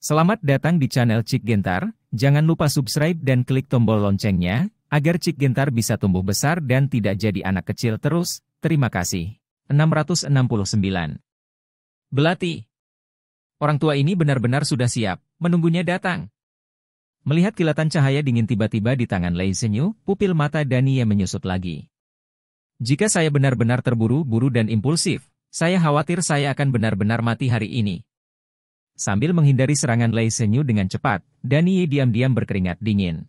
Selamat datang di channel Cik Gentar, jangan lupa subscribe dan klik tombol loncengnya, agar Cik Gentar bisa tumbuh besar dan tidak jadi anak kecil terus, terima kasih. 669 Belati Orang tua ini benar-benar sudah siap, menunggunya datang. Melihat kilatan cahaya dingin tiba-tiba di tangan Lei Senyu, pupil mata yang menyusut lagi. Jika saya benar-benar terburu-buru dan impulsif, saya khawatir saya akan benar-benar mati hari ini, Sambil menghindari serangan Lei Senyu dengan cepat, Danie diam-diam berkeringat dingin.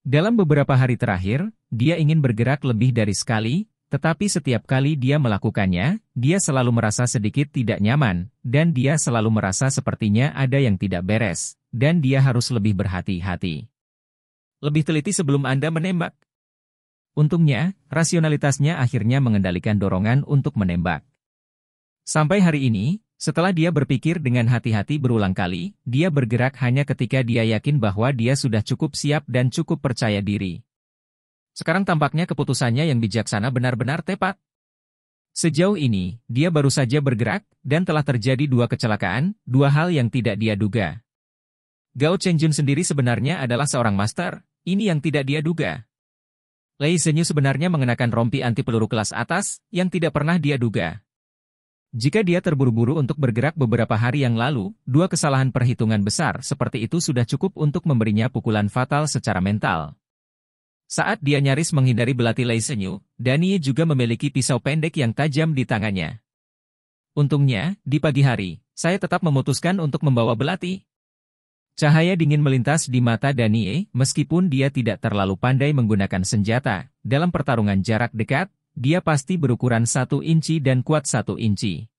Dalam beberapa hari terakhir, dia ingin bergerak lebih dari sekali, tetapi setiap kali dia melakukannya, dia selalu merasa sedikit tidak nyaman, dan dia selalu merasa sepertinya ada yang tidak beres, dan dia harus lebih berhati-hati. Lebih teliti sebelum Anda menembak. Untungnya, rasionalitasnya akhirnya mengendalikan dorongan untuk menembak. Sampai hari ini, setelah dia berpikir dengan hati-hati berulang kali, dia bergerak hanya ketika dia yakin bahwa dia sudah cukup siap dan cukup percaya diri. Sekarang tampaknya keputusannya yang bijaksana benar-benar tepat. Sejauh ini, dia baru saja bergerak, dan telah terjadi dua kecelakaan, dua hal yang tidak dia duga. Gao Chengjun sendiri sebenarnya adalah seorang master, ini yang tidak dia duga. Lei Zhenyu sebenarnya mengenakan rompi anti peluru kelas atas, yang tidak pernah dia duga. Jika dia terburu-buru untuk bergerak beberapa hari yang lalu, dua kesalahan perhitungan besar seperti itu sudah cukup untuk memberinya pukulan fatal secara mental. Saat dia nyaris menghindari belati Lei Senyu, Danie juga memiliki pisau pendek yang tajam di tangannya. Untungnya, di pagi hari, saya tetap memutuskan untuk membawa belati. Cahaya dingin melintas di mata Danie, meskipun dia tidak terlalu pandai menggunakan senjata. Dalam pertarungan jarak dekat, dia pasti berukuran satu inci dan kuat satu inci.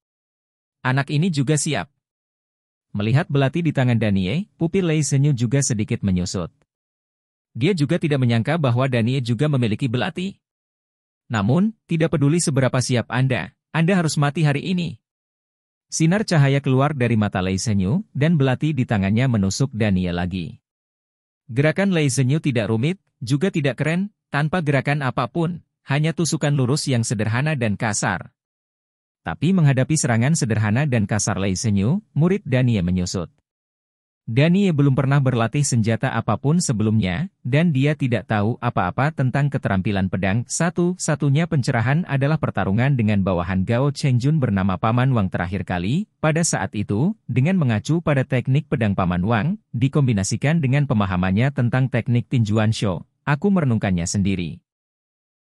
Anak ini juga siap. Melihat belati di tangan Danie, pupil Lei Senyu juga sedikit menyusut. Dia juga tidak menyangka bahwa Danie juga memiliki belati. Namun, tidak peduli seberapa siap Anda, Anda harus mati hari ini. Sinar cahaya keluar dari mata Lei Senyu, dan belati di tangannya menusuk Danie lagi. Gerakan Lei Senyu tidak rumit, juga tidak keren, tanpa gerakan apapun hanya tusukan lurus yang sederhana dan kasar. Tapi menghadapi serangan sederhana dan kasar Lei Senyu, murid Danie menyusut. Danie belum pernah berlatih senjata apapun sebelumnya, dan dia tidak tahu apa-apa tentang keterampilan pedang. Satu-satunya pencerahan adalah pertarungan dengan bawahan Gao Chengjun bernama Paman Wang terakhir kali. Pada saat itu, dengan mengacu pada teknik pedang Paman Wang, dikombinasikan dengan pemahamannya tentang teknik tinjuan Shou, aku merenungkannya sendiri.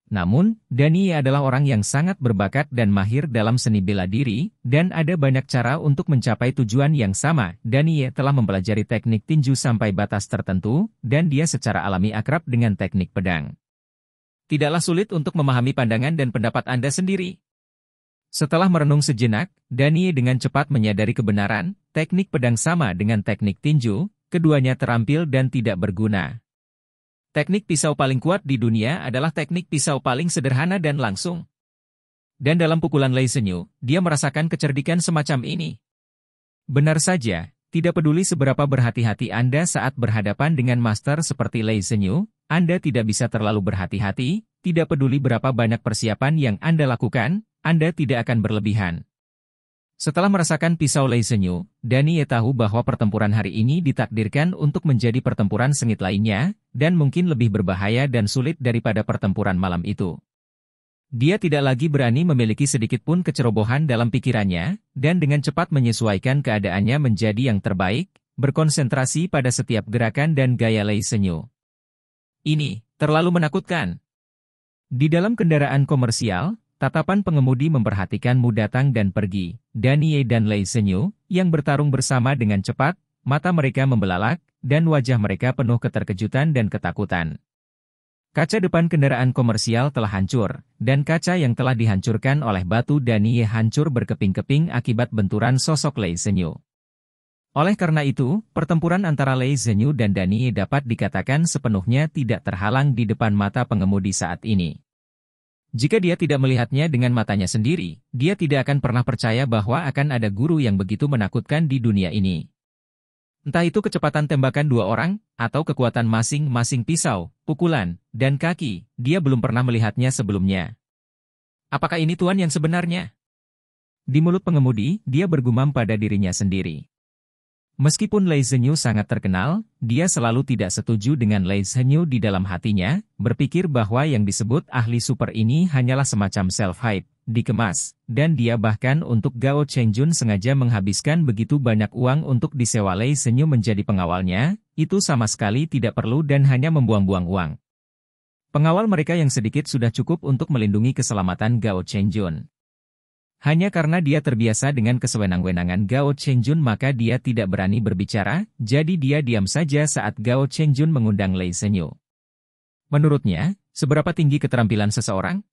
Namun, Dani adalah orang yang sangat berbakat dan mahir dalam seni bela diri, dan ada banyak cara untuk mencapai tujuan yang sama. Dani telah mempelajari teknik tinju sampai batas tertentu, dan dia secara alami akrab dengan teknik pedang. Tidaklah sulit untuk memahami pandangan dan pendapat Anda sendiri. Setelah merenung sejenak, Dani dengan cepat menyadari kebenaran, teknik pedang sama dengan teknik tinju, keduanya terampil dan tidak berguna. Teknik pisau paling kuat di dunia adalah teknik pisau paling sederhana dan langsung. Dan dalam pukulan Lei Senyu, dia merasakan kecerdikan semacam ini. Benar saja, tidak peduli seberapa berhati-hati Anda saat berhadapan dengan master seperti Lei Senyu, Anda tidak bisa terlalu berhati-hati, tidak peduli berapa banyak persiapan yang Anda lakukan, Anda tidak akan berlebihan. Setelah merasakan pisau Lei Senyu, Danie tahu bahwa pertempuran hari ini ditakdirkan untuk menjadi pertempuran sengit lainnya, dan mungkin lebih berbahaya dan sulit daripada pertempuran malam itu. Dia tidak lagi berani memiliki sedikitpun kecerobohan dalam pikirannya, dan dengan cepat menyesuaikan keadaannya menjadi yang terbaik, berkonsentrasi pada setiap gerakan dan gaya Lei Senyu. Ini, terlalu menakutkan. Di dalam kendaraan komersial, Tatapan pengemudi memperhatikanmu datang dan pergi. Danie dan Lei Senyu, yang bertarung bersama dengan cepat, mata mereka membelalak, dan wajah mereka penuh keterkejutan dan ketakutan. Kaca depan kendaraan komersial telah hancur, dan kaca yang telah dihancurkan oleh batu Danie hancur berkeping-keping akibat benturan sosok Lei Senyu. Oleh karena itu, pertempuran antara Lei Zenyu dan Danie dapat dikatakan sepenuhnya tidak terhalang di depan mata pengemudi saat ini. Jika dia tidak melihatnya dengan matanya sendiri, dia tidak akan pernah percaya bahwa akan ada guru yang begitu menakutkan di dunia ini. Entah itu kecepatan tembakan dua orang, atau kekuatan masing-masing pisau, pukulan, dan kaki, dia belum pernah melihatnya sebelumnya. Apakah ini tuan yang sebenarnya? Di mulut pengemudi, dia bergumam pada dirinya sendiri. Meskipun Lei Zhenyu sangat terkenal, dia selalu tidak setuju dengan Lei Zhenyu di dalam hatinya, berpikir bahwa yang disebut ahli super ini hanyalah semacam self-hype, dikemas, dan dia bahkan untuk Gao Chengjun sengaja menghabiskan begitu banyak uang untuk disewa Lei Zhenyu menjadi pengawalnya, itu sama sekali tidak perlu dan hanya membuang-buang uang. Pengawal mereka yang sedikit sudah cukup untuk melindungi keselamatan Gao Chengjun. Hanya karena dia terbiasa dengan kesewenang-wenangan Gao Chenjun, maka dia tidak berani berbicara, jadi dia diam saja saat Gao Chenjun mengundang Lei Senyu. Menurutnya, seberapa tinggi keterampilan seseorang?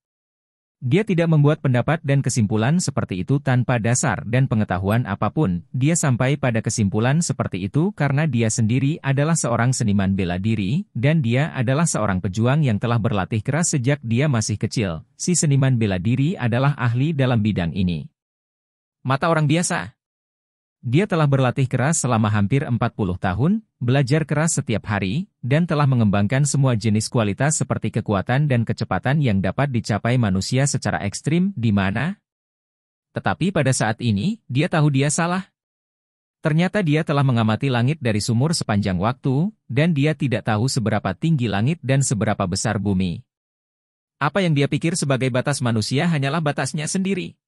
Dia tidak membuat pendapat dan kesimpulan seperti itu tanpa dasar dan pengetahuan apapun. Dia sampai pada kesimpulan seperti itu karena dia sendiri adalah seorang seniman bela diri, dan dia adalah seorang pejuang yang telah berlatih keras sejak dia masih kecil. Si seniman bela diri adalah ahli dalam bidang ini. Mata orang biasa dia telah berlatih keras selama hampir 40 tahun, belajar keras setiap hari, dan telah mengembangkan semua jenis kualitas seperti kekuatan dan kecepatan yang dapat dicapai manusia secara ekstrim di mana. Tetapi pada saat ini, dia tahu dia salah. Ternyata dia telah mengamati langit dari sumur sepanjang waktu, dan dia tidak tahu seberapa tinggi langit dan seberapa besar bumi. Apa yang dia pikir sebagai batas manusia hanyalah batasnya sendiri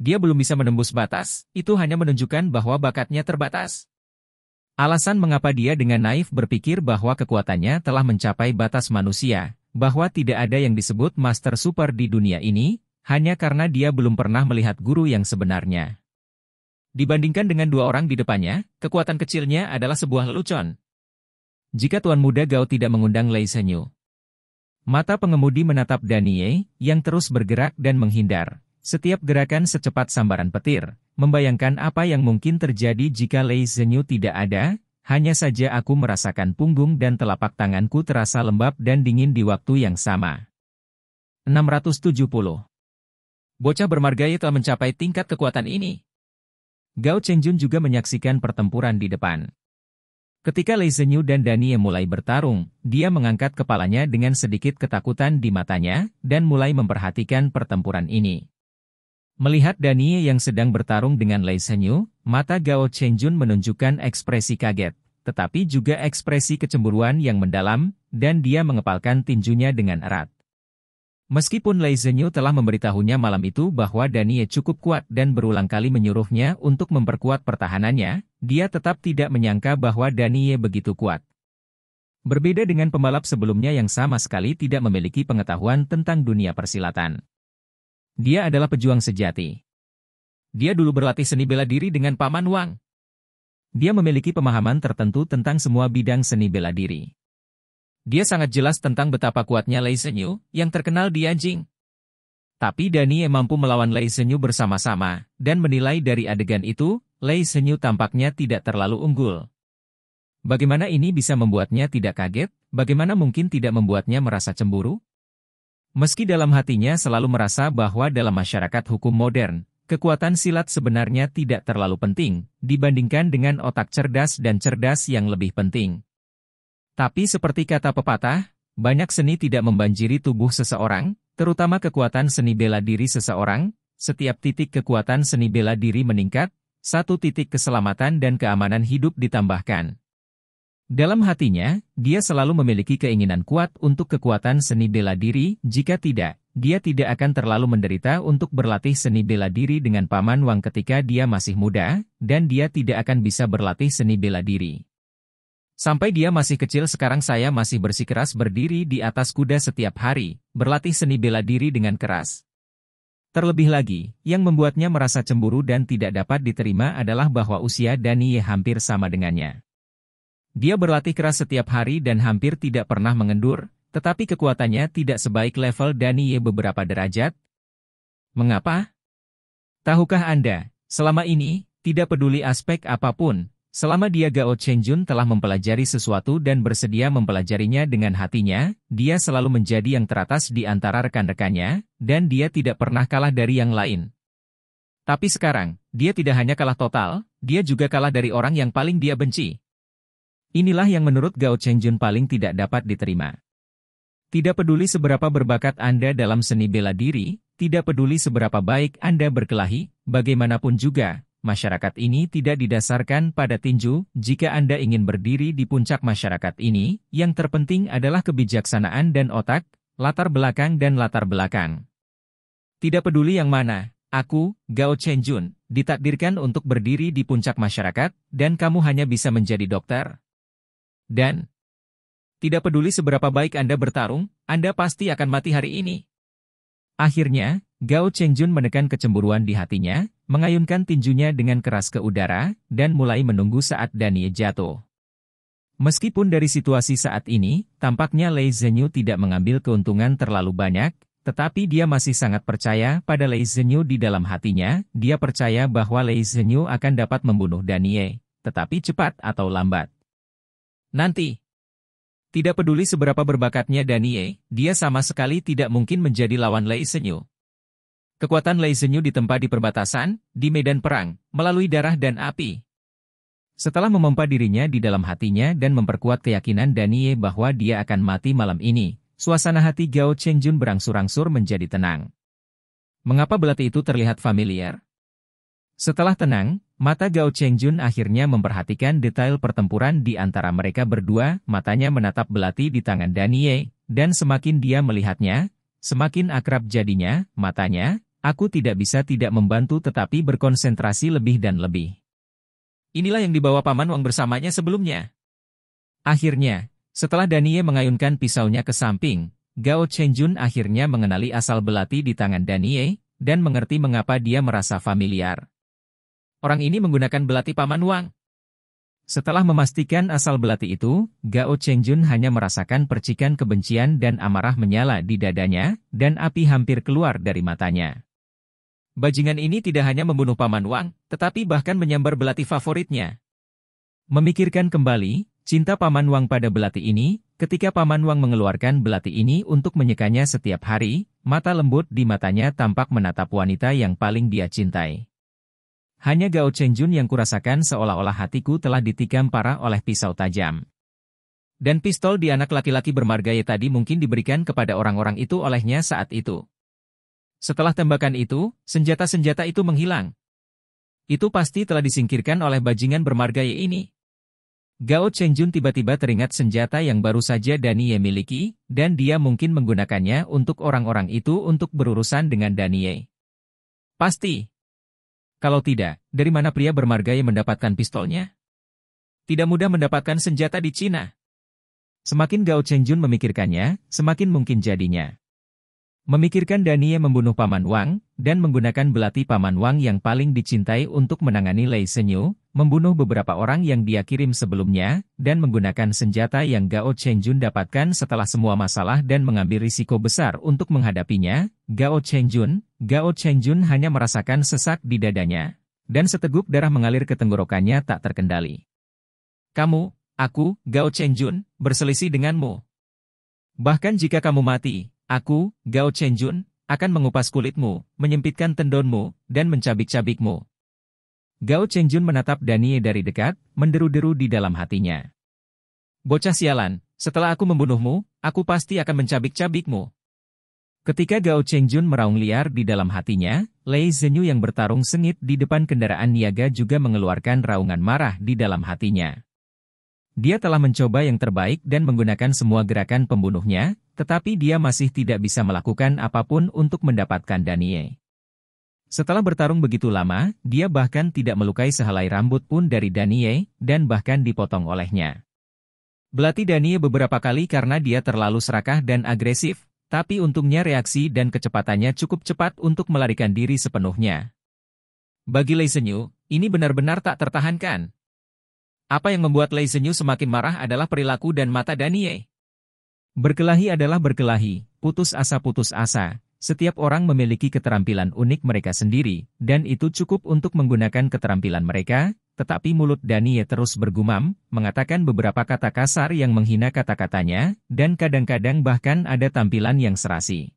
dia belum bisa menembus batas, itu hanya menunjukkan bahwa bakatnya terbatas. Alasan mengapa dia dengan naif berpikir bahwa kekuatannya telah mencapai batas manusia, bahwa tidak ada yang disebut master super di dunia ini, hanya karena dia belum pernah melihat guru yang sebenarnya. Dibandingkan dengan dua orang di depannya, kekuatan kecilnya adalah sebuah lelucon. Jika Tuan Muda Gao tidak mengundang Lei Senyu. Mata pengemudi menatap Danie, yang terus bergerak dan menghindar. Setiap gerakan secepat sambaran petir, membayangkan apa yang mungkin terjadi jika Lei Zhenyu tidak ada, hanya saja aku merasakan punggung dan telapak tanganku terasa lembab dan dingin di waktu yang sama. 670 Bocah bermargai telah mencapai tingkat kekuatan ini. Gao Chengjun juga menyaksikan pertempuran di depan. Ketika Lei Zhenyu dan Danie mulai bertarung, dia mengangkat kepalanya dengan sedikit ketakutan di matanya dan mulai memperhatikan pertempuran ini. Melihat Dani yang sedang bertarung dengan Lei Senyu, mata Gao Chenjun menunjukkan ekspresi kaget, tetapi juga ekspresi kecemburuan yang mendalam, dan dia mengepalkan tinjunya dengan erat. Meskipun Lei Zhenyu telah memberitahunya malam itu bahwa Dani cukup kuat dan berulang kali menyuruhnya untuk memperkuat pertahanannya, dia tetap tidak menyangka bahwa Dani begitu kuat. Berbeda dengan pembalap sebelumnya yang sama sekali tidak memiliki pengetahuan tentang dunia persilatan. Dia adalah pejuang sejati. Dia dulu berlatih seni bela diri dengan Paman Wang. Dia memiliki pemahaman tertentu tentang semua bidang seni bela diri. Dia sangat jelas tentang betapa kuatnya Lei Senyu yang terkenal di anjing. Tapi Danie mampu melawan Lei Senyu bersama-sama, dan menilai dari adegan itu, Lei Senyu tampaknya tidak terlalu unggul. Bagaimana ini bisa membuatnya tidak kaget? Bagaimana mungkin tidak membuatnya merasa cemburu? Meski dalam hatinya selalu merasa bahwa dalam masyarakat hukum modern, kekuatan silat sebenarnya tidak terlalu penting, dibandingkan dengan otak cerdas dan cerdas yang lebih penting. Tapi seperti kata pepatah, banyak seni tidak membanjiri tubuh seseorang, terutama kekuatan seni bela diri seseorang, setiap titik kekuatan seni bela diri meningkat, satu titik keselamatan dan keamanan hidup ditambahkan. Dalam hatinya, dia selalu memiliki keinginan kuat untuk kekuatan seni bela diri, jika tidak, dia tidak akan terlalu menderita untuk berlatih seni bela diri dengan Paman Wang ketika dia masih muda, dan dia tidak akan bisa berlatih seni bela diri. Sampai dia masih kecil sekarang saya masih bersikeras berdiri di atas kuda setiap hari, berlatih seni bela diri dengan keras. Terlebih lagi, yang membuatnya merasa cemburu dan tidak dapat diterima adalah bahwa usia Daniye hampir sama dengannya. Dia berlatih keras setiap hari dan hampir tidak pernah mengendur, tetapi kekuatannya tidak sebaik level Daniye beberapa derajat. Mengapa? Tahukah Anda, selama ini, tidak peduli aspek apapun, selama dia Gao Chenjun telah mempelajari sesuatu dan bersedia mempelajarinya dengan hatinya, dia selalu menjadi yang teratas di antara rekan-rekannya, dan dia tidak pernah kalah dari yang lain. Tapi sekarang, dia tidak hanya kalah total, dia juga kalah dari orang yang paling dia benci, Inilah yang menurut Gao Chenjun paling tidak dapat diterima. Tidak peduli seberapa berbakat Anda dalam seni bela diri, tidak peduli seberapa baik Anda berkelahi, bagaimanapun juga, masyarakat ini tidak didasarkan pada tinju, jika Anda ingin berdiri di puncak masyarakat ini, yang terpenting adalah kebijaksanaan dan otak, latar belakang dan latar belakang. Tidak peduli yang mana, Aku, Gao Chenjun, ditakdirkan untuk berdiri di puncak masyarakat, dan kamu hanya bisa menjadi dokter, dan, tidak peduli seberapa baik Anda bertarung, Anda pasti akan mati hari ini. Akhirnya, Gao Chengjun menekan kecemburuan di hatinya, mengayunkan tinjunya dengan keras ke udara, dan mulai menunggu saat Danie jatuh. Meskipun dari situasi saat ini, tampaknya Lei Zhenyu tidak mengambil keuntungan terlalu banyak, tetapi dia masih sangat percaya pada Lei Zhenyu di dalam hatinya, dia percaya bahwa Lei Zhenyu akan dapat membunuh Danie, tetapi cepat atau lambat. Nanti. Tidak peduli seberapa berbakatnya Danie, dia sama sekali tidak mungkin menjadi lawan Lei Senyu. Kekuatan Lei Senyu ditempa di perbatasan, di medan perang, melalui darah dan api. Setelah memompa dirinya di dalam hatinya dan memperkuat keyakinan Danie bahwa dia akan mati malam ini, suasana hati Gao Chengjun berangsur-angsur menjadi tenang. Mengapa belati itu terlihat familiar? Setelah tenang, mata Gao Chengjun akhirnya memperhatikan detail pertempuran di antara mereka berdua, matanya menatap belati di tangan Danie, dan semakin dia melihatnya, semakin akrab jadinya, matanya, aku tidak bisa tidak membantu tetapi berkonsentrasi lebih dan lebih. Inilah yang dibawa Paman Wang bersamanya sebelumnya. Akhirnya, setelah Danie mengayunkan pisaunya ke samping, Gao Chenjun akhirnya mengenali asal belati di tangan Danie, dan mengerti mengapa dia merasa familiar. Orang ini menggunakan belati Paman Wang. Setelah memastikan asal belati itu, Gao Chengjun hanya merasakan percikan kebencian dan amarah menyala di dadanya, dan api hampir keluar dari matanya. Bajingan ini tidak hanya membunuh Paman Wang, tetapi bahkan menyambar belati favoritnya. Memikirkan kembali, cinta Paman Wang pada belati ini, ketika Paman Wang mengeluarkan belati ini untuk menyekanya setiap hari, mata lembut di matanya tampak menatap wanita yang paling dia cintai. Hanya Gao Chenjun yang kurasakan seolah-olah hatiku telah ditikam parah oleh pisau tajam. Dan pistol di anak laki-laki bermargaya tadi mungkin diberikan kepada orang-orang itu olehnya saat itu. Setelah tembakan itu, senjata-senjata itu menghilang. Itu pasti telah disingkirkan oleh bajingan bermargaya ini. Gao Chenjun tiba-tiba teringat senjata yang baru saja Danie miliki, dan dia mungkin menggunakannya untuk orang-orang itu untuk berurusan dengan Danie. Pasti, kalau tidak, dari mana pria bermarga yang mendapatkan pistolnya? Tidak mudah mendapatkan senjata di Cina. Semakin Gao Chengjun memikirkannya, semakin mungkin jadinya. Memikirkan yang membunuh Paman Wang, dan menggunakan belati Paman Wang yang paling dicintai untuk menangani Lei Senyu, membunuh beberapa orang yang dia kirim sebelumnya, dan menggunakan senjata yang Gao Chengjun dapatkan setelah semua masalah dan mengambil risiko besar untuk menghadapinya, Gao Chengjun, Gao Chenjun hanya merasakan sesak di dadanya, dan seteguk darah mengalir ke tenggorokannya tak terkendali. Kamu, aku, Gao Chenjun, berselisih denganmu. Bahkan jika kamu mati, aku, Gao Chenjun, akan mengupas kulitmu, menyempitkan tendonmu, dan mencabik-cabikmu. Gao Chenjun menatap Danie dari dekat, menderu-deru di dalam hatinya. Bocah sialan, setelah aku membunuhmu, aku pasti akan mencabik-cabikmu. Ketika Gao Chengjun meraung liar di dalam hatinya, Lei Zhenyu yang bertarung sengit di depan kendaraan niaga juga mengeluarkan raungan marah di dalam hatinya. Dia telah mencoba yang terbaik dan menggunakan semua gerakan pembunuhnya, tetapi dia masih tidak bisa melakukan apapun untuk mendapatkan Danie. Setelah bertarung begitu lama, dia bahkan tidak melukai sehelai rambut pun dari Danie, dan bahkan dipotong olehnya. Belati Danie beberapa kali karena dia terlalu serakah dan agresif, tapi untungnya reaksi dan kecepatannya cukup cepat untuk melarikan diri sepenuhnya. Bagi Lei Senyu, ini benar-benar tak tertahankan. Apa yang membuat Lei Senyu semakin marah adalah perilaku dan mata Danie. Berkelahi adalah berkelahi, putus asa putus asa. Setiap orang memiliki keterampilan unik mereka sendiri, dan itu cukup untuk menggunakan keterampilan mereka, tetapi mulut Daniye terus bergumam, mengatakan beberapa kata kasar yang menghina kata-katanya, dan kadang-kadang bahkan ada tampilan yang serasi.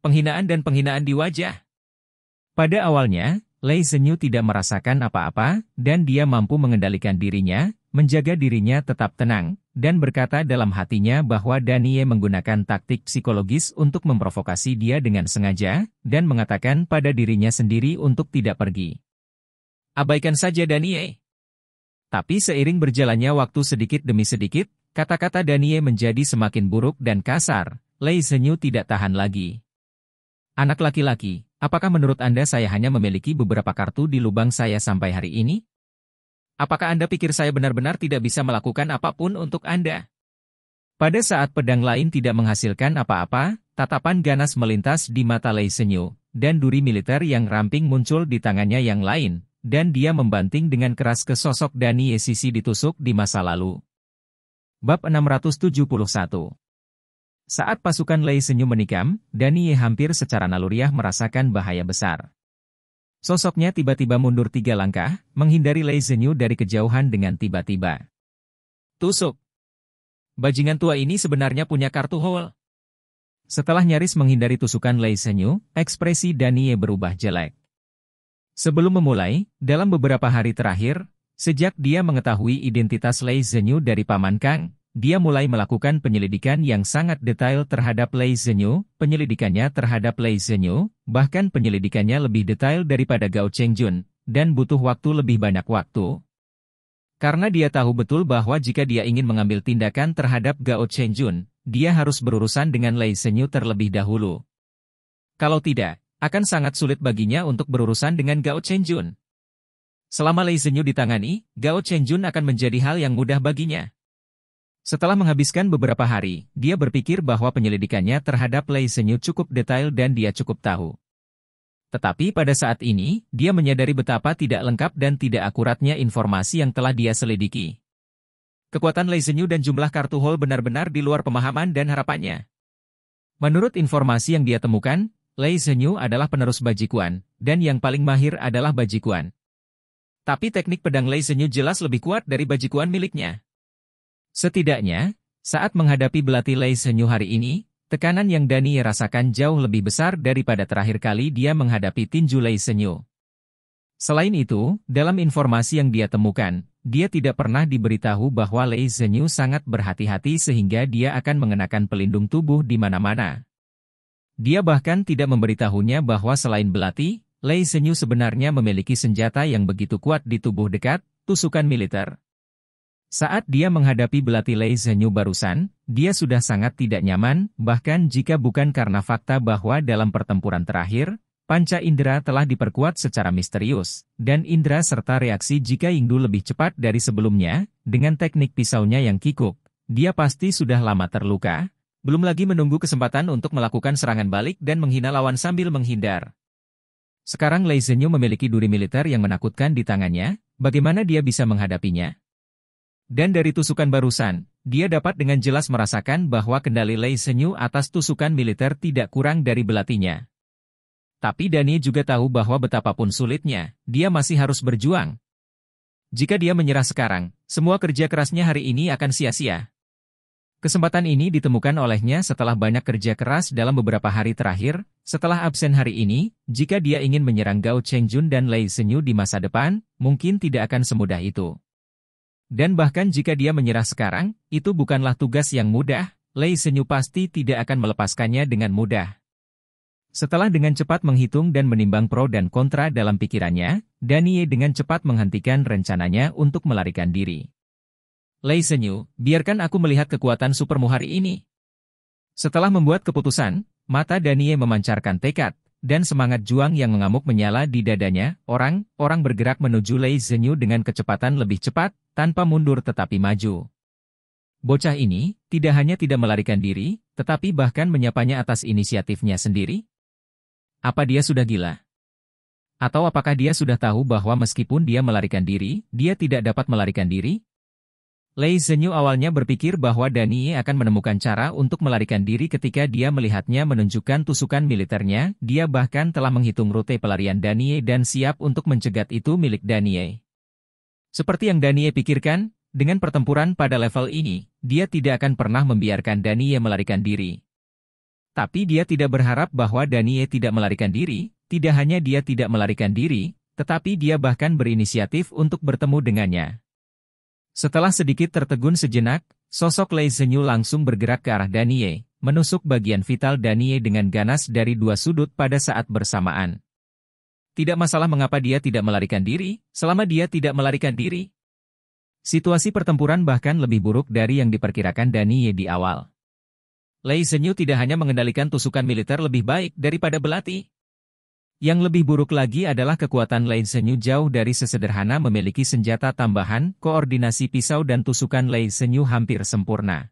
Penghinaan dan penghinaan di wajah. Pada awalnya, Lei Zenyu tidak merasakan apa-apa, dan dia mampu mengendalikan dirinya, menjaga dirinya tetap tenang, dan berkata dalam hatinya bahwa Daniye menggunakan taktik psikologis untuk memprovokasi dia dengan sengaja, dan mengatakan pada dirinya sendiri untuk tidak pergi. Abaikan saja Danie. Tapi seiring berjalannya waktu sedikit demi sedikit, kata-kata Danie menjadi semakin buruk dan kasar. Lei Senyu tidak tahan lagi. Anak laki-laki, apakah menurut Anda saya hanya memiliki beberapa kartu di lubang saya sampai hari ini? Apakah Anda pikir saya benar-benar tidak bisa melakukan apapun untuk Anda? Pada saat pedang lain tidak menghasilkan apa-apa, tatapan ganas melintas di mata Lei Senyu, dan duri militer yang ramping muncul di tangannya yang lain, dan dia membanting dengan keras ke sosok Dani Esisi ditusuk di masa lalu. Bab 671 Saat pasukan Lei senyum menikam, Dani hampir secara naluriah merasakan bahaya besar. Sosoknya tiba-tiba mundur tiga langkah, menghindari Lei Zenyu dari kejauhan dengan tiba-tiba. Tusuk! Bajingan tua ini sebenarnya punya kartu hole. Setelah nyaris menghindari tusukan Lei Senyu, ekspresi Danie berubah jelek. Sebelum memulai, dalam beberapa hari terakhir, sejak dia mengetahui identitas Lei Zhenyu dari Paman Kang, dia mulai melakukan penyelidikan yang sangat detail terhadap Lei Zhenyu, penyelidikannya terhadap Lei Zhenyu, bahkan penyelidikannya lebih detail daripada Gao Chengjun, dan butuh waktu lebih banyak waktu. Karena dia tahu betul bahwa jika dia ingin mengambil tindakan terhadap Gao Chengjun, dia harus berurusan dengan Lei Zhenyu terlebih dahulu. Kalau tidak, akan sangat sulit baginya untuk berurusan dengan Gao Chenjun. Selama Lei Zhenyu ditangani, Gao Chenjun akan menjadi hal yang mudah baginya. Setelah menghabiskan beberapa hari, dia berpikir bahwa penyelidikannya terhadap Lei Zhenyu cukup detail dan dia cukup tahu. Tetapi pada saat ini, dia menyadari betapa tidak lengkap dan tidak akuratnya informasi yang telah dia selidiki. Kekuatan Lei Zhenyu dan jumlah kartu hole benar-benar di luar pemahaman dan harapannya. Menurut informasi yang dia temukan, Lei Zhenyu adalah penerus Bajikuan, dan yang paling mahir adalah Bajikuan. Tapi teknik pedang Lei Zhenyu jelas lebih kuat dari Bajikuan miliknya. Setidaknya, saat menghadapi belati Lei Zhenyu hari ini, tekanan yang Dani rasakan jauh lebih besar daripada terakhir kali dia menghadapi tinju Lei Zhenyu. Selain itu, dalam informasi yang dia temukan, dia tidak pernah diberitahu bahwa Lei Zhenyu sangat berhati-hati sehingga dia akan mengenakan pelindung tubuh di mana-mana. Dia bahkan tidak memberitahunya bahwa selain belati, Lei Senyu sebenarnya memiliki senjata yang begitu kuat di tubuh dekat, tusukan militer. Saat dia menghadapi belati Lei Zhenyu barusan, dia sudah sangat tidak nyaman, bahkan jika bukan karena fakta bahwa dalam pertempuran terakhir, panca indera telah diperkuat secara misterius, dan indera serta reaksi jika Yingdu lebih cepat dari sebelumnya, dengan teknik pisaunya yang kikuk. Dia pasti sudah lama terluka, belum lagi menunggu kesempatan untuk melakukan serangan balik dan menghina lawan sambil menghindar. Sekarang Lei Zhenyu memiliki duri militer yang menakutkan di tangannya, bagaimana dia bisa menghadapinya? Dan dari tusukan barusan, dia dapat dengan jelas merasakan bahwa kendali Lei Zhenyu atas tusukan militer tidak kurang dari belatinya. Tapi Dani juga tahu bahwa betapapun sulitnya, dia masih harus berjuang. Jika dia menyerah sekarang, semua kerja kerasnya hari ini akan sia-sia. Kesempatan ini ditemukan olehnya setelah banyak kerja keras dalam beberapa hari terakhir, setelah absen hari ini, jika dia ingin menyerang Gao Chengjun dan Lei Senyu di masa depan, mungkin tidak akan semudah itu. Dan bahkan jika dia menyerah sekarang, itu bukanlah tugas yang mudah, Lei Senyu pasti tidak akan melepaskannya dengan mudah. Setelah dengan cepat menghitung dan menimbang pro dan kontra dalam pikirannya, Danie dengan cepat menghentikan rencananya untuk melarikan diri. Lei senyu, biarkan aku melihat kekuatan supermu hari ini. Setelah membuat keputusan, mata Danie memancarkan tekad, dan semangat juang yang mengamuk menyala di dadanya, orang, orang bergerak menuju Lei Zenyu dengan kecepatan lebih cepat, tanpa mundur tetapi maju. Bocah ini, tidak hanya tidak melarikan diri, tetapi bahkan menyapanya atas inisiatifnya sendiri. Apa dia sudah gila? Atau apakah dia sudah tahu bahwa meskipun dia melarikan diri, dia tidak dapat melarikan diri? Lei Zhenyu awalnya berpikir bahwa Daniye akan menemukan cara untuk melarikan diri ketika dia melihatnya menunjukkan tusukan militernya, dia bahkan telah menghitung rute pelarian Daniye dan siap untuk mencegat itu milik Daniye. Seperti yang Daniye pikirkan, dengan pertempuran pada level ini, dia tidak akan pernah membiarkan Daniye melarikan diri. Tapi dia tidak berharap bahwa Daniye tidak melarikan diri, tidak hanya dia tidak melarikan diri, tetapi dia bahkan berinisiatif untuk bertemu dengannya. Setelah sedikit tertegun sejenak, sosok Lei Zhenyu langsung bergerak ke arah Danie, menusuk bagian vital Danie dengan ganas dari dua sudut pada saat bersamaan. Tidak masalah mengapa dia tidak melarikan diri, selama dia tidak melarikan diri. Situasi pertempuran bahkan lebih buruk dari yang diperkirakan Danie di awal. Lei Zhenyu tidak hanya mengendalikan tusukan militer lebih baik daripada belati, yang lebih buruk lagi adalah kekuatan Lei Senyu jauh dari sesederhana memiliki senjata tambahan, koordinasi pisau dan tusukan Lei Senyu hampir sempurna.